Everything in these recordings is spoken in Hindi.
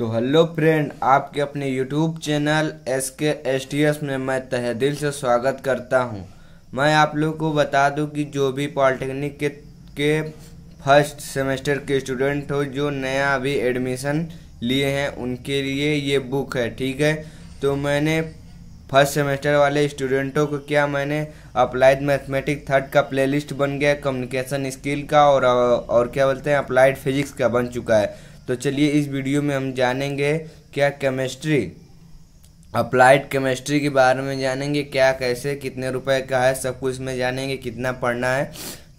तो हेलो फ्रेंड आपके अपने YouTube channel S K S T S में मैं तहे दिल से स्वागत करता हूं मैं आप लोग को बता दूं कि जो भी पॉलिटेक्निक के के फर्स्ट सेमेस्टर के स्टूडेंट हो जो नया अभी एडमिशन लिए हैं उनके लिए ये बुक है ठीक है तो मैंने फर्स्ट सेमेस्टर वाले स्टूडेंटों को क्या मैंने अप्लाइड मैथमेटिक थर्ड का प्लेलिस्ट बन गया कम्युनिकेशन स्किल का और और क्या बोलते हैं अप्लाइड फिजिक्स का बन चुका है तो चलिए इस वीडियो में हम जानेंगे क्या केमिस्ट्री अप्लाइड केमिस्ट्री के बारे में जानेंगे क्या कैसे कितने रुपए का है सब कुछ इसमें जानेंगे कितना पढ़ना है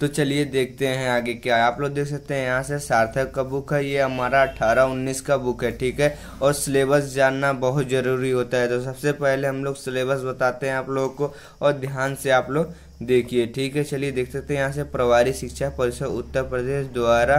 तो चलिए देखते हैं आगे क्या है आप लोग देख सकते हैं यहाँ से सार्थक का बुक है ये हमारा अठारह उन्नीस का बुक है ठीक है और सिलेबस जानना बहुत ज़रूरी होता है तो सबसे पहले हम लोग सिलेबस बताते हैं आप लोगों को और ध्यान से आप लोग देखिए ठीक है चलिए देख सकते हैं यहाँ से प्रभारी शिक्षा परिषद उत्तर प्रदेश द्वारा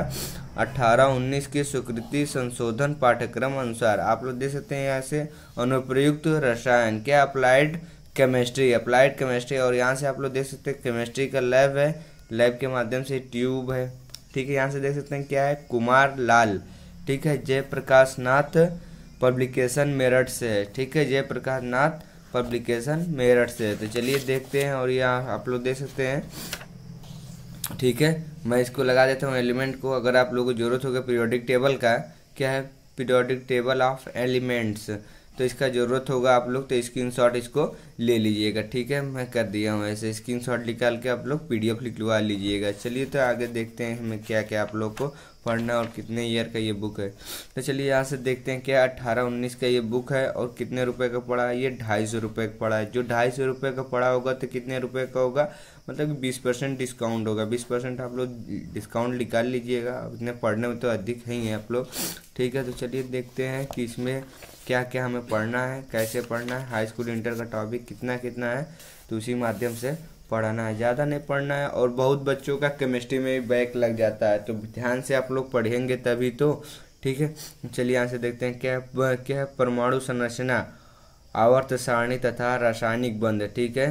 18-19 के स्वीकृति संशोधन पाठ्यक्रम अनुसार आप लोग देख सकते हैं यहाँ से अनुप्रयुक्त रसायन क्या अप्लाइड केमिस्ट्री अप्लाइड केमिस्ट्री और यहाँ से आप लोग देख सकते हैं केमिस्ट्री का लैब है लैब के माध्यम से ट्यूब है ठीक है यहाँ से देख सकते हैं क्या है कुमार लाल ठीक है जयप्रकाश नाथ पब्लिकेशन मेरठ से है ठीक है जयप्रकाश नाथ पब्लिकेशन मेरठ से तो चलिए देखते हैं और यहाँ आप लोग देख सकते हैं ठीक है मैं इसको लगा देता हूँ एलिमेंट को अगर आप लोगों को ज़रूरत होगा पीरियोडिक टेबल का क्या है पीरियोडिक टेबल ऑफ एलिमेंट्स तो इसका ज़रूरत होगा आप लोग तो स्क्रीनशॉट इसको ले लीजिएगा ठीक है मैं कर दिया हूँ ऐसे स्क्रीनशॉट निकाल के आप लोग पीडीएफ लिखवा लीजिएगा चलिए तो आगे देखते हैं हमें क्या क्या आप लोग को पढ़ना और कितने ईयर का ये बुक है तो चलिए यहाँ से देखते हैं क्या अट्ठारह उन्नीस का ये बुक है और कितने रुपए का पड़ा है ये ढाई सौ रुपये का पड़ा है जो ढाई सौ रुपये का पड़ा होगा तो कितने रुपए का होगा मतलब बीस परसेंट डिस्काउंट होगा बीस परसेंट आप लोग डिस्काउंट निकाल लीजिएगा इतने पढ़ने में तो अधिक ही है आप लोग ठीक है तो चलिए देखते हैं कि इसमें क्या क्या हमें पढ़ना है कैसे पढ़ना है हाई स्कूल इंटर का टॉपिक कितना कितना है तो उसी माध्यम से पढ़ाना है ज़्यादा नहीं पढ़ना है और बहुत बच्चों का केमिस्ट्री में भी बैक लग जाता है तो ध्यान से आप लोग पढ़ेंगे तभी तो ठीक है चलिए यहाँ से देखते हैं क्या है क्या है परमाणु संरचना आवर्त सारणी तथा रासायनिक बंद ठीक है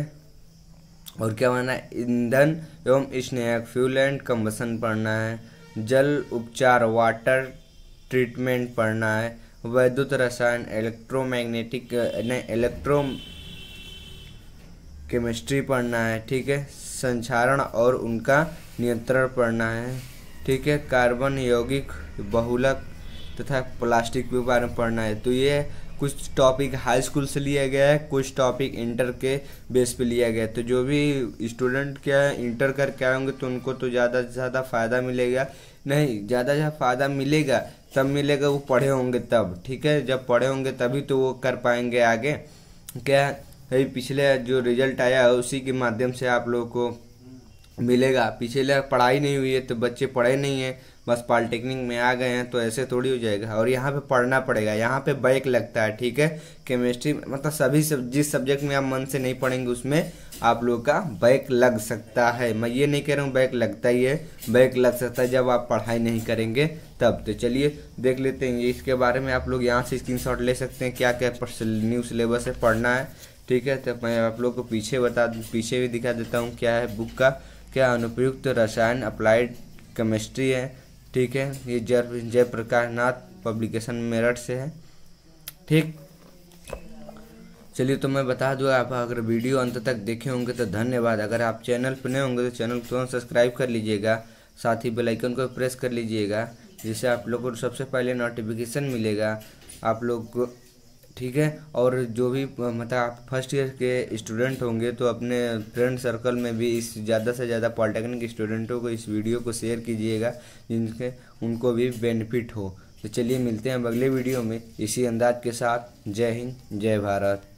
और क्या बनना है ईंधन एवं स्नेहक फ्यूल एंड कम्बसन पढ़ना है जल उपचार वाटर ट्रीटमेंट पढ़ना है वैद्युत रसायन इलेक्ट्रोमैग्नेटिक नहीं इलेक्ट्रो केमिस्ट्री पढ़ना है ठीक है संचारण और उनका नियंत्रण पढ़ना है ठीक है कार्बन यौगिक बहुलक तथा प्लास्टिक के बारे में पढ़ना है तो ये कुछ टॉपिक हाई स्कूल से लिया गया है कुछ टॉपिक इंटर के बेस पे लिया गया है तो जो भी स्टूडेंट क्या इंटर करके आए होंगे तो उनको तो ज़्यादा से ज़्यादा फ़ायदा मिलेगा नहीं ज़्यादा से फ़ायदा मिलेगा तब मिलेगा वो पढ़े होंगे तब ठीक है जब पढ़े होंगे तभी तो वो कर पाएंगे आगे क्या पिछले जो रिजल्ट आया है उसी के माध्यम से आप लोगों को मिलेगा पिछले पढ़ाई नहीं हुई है तो बच्चे पढ़े नहीं हैं बस पॉलिटेक्निक में आ गए हैं तो ऐसे थोड़ी हो जाएगा और यहाँ पे पढ़ना पड़ेगा यहाँ पे बैक लगता है ठीक है केमिस्ट्री मतलब सभी सब जिस सब्जेक्ट में आप मन से नहीं पढ़ेंगे उसमें आप लोग का बैक लग सकता है मैं ये नहीं कह रहा हूँ बैक लगता ही है बैक लग सकता है जब आप पढ़ाई नहीं करेंगे तब तो चलिए देख लेते हैं इसके बारे में आप लोग यहाँ से स्क्रीन ले सकते हैं क्या क्या न्यू सिलेबस है पढ़ना है ठीक है तो मैं आप लोग को पीछे बता पीछे भी दिखा देता हूँ क्या है बुक का क्या अनुपयुक्त तो रसायन अप्लाइड केमिस्ट्री है ठीक है ये जय जयप्रकाश नाथ पब्लिकेशन मेरठ से है ठीक चलिए तो मैं बता दूँ आप अगर वीडियो अंत तक देखे होंगे तो धन्यवाद अगर आप चैनल पर नए होंगे तो चैनल को सब्सक्राइब कर लीजिएगा साथ ही बेलाइकन को प्रेस कर लीजिएगा जिससे आप लोग को सबसे पहले नोटिफिकेशन मिलेगा आप लोग को ठीक है और जो भी मतलब आप फर्स्ट ईयर के स्टूडेंट होंगे तो अपने फ्रेंड सर्कल में भी इस ज़्यादा से ज़्यादा पॉलिटेक्निक स्टूडेंटों को इस वीडियो को शेयर कीजिएगा जिनके उनको भी बेनिफिट हो तो चलिए मिलते हैं अगले वीडियो में इसी अंदाज के साथ जय हिंद जय भारत